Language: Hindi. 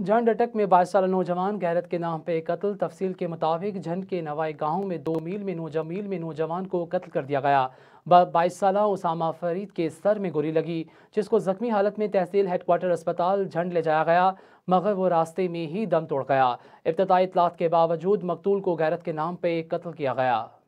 झंड अटक में बाईस साल नौजवान गैरत के नाम पे कत्ल तफसील के मुताबिक झंड के नवाई गांव में दो मील में मील में नौजवान को कत्ल कर दिया गया बाईस साल उसामा फरीद के सर में गोली लगी जिसको जख्मी हालत में तहसील हेडकोार्टर अस्पताल झंड ले जाया गया मगर वो रास्ते में ही दम तोड़ गया इब्तदाई इतलात के बावजूद मकतूल को गैरत के नाम पर कत्ल किया गया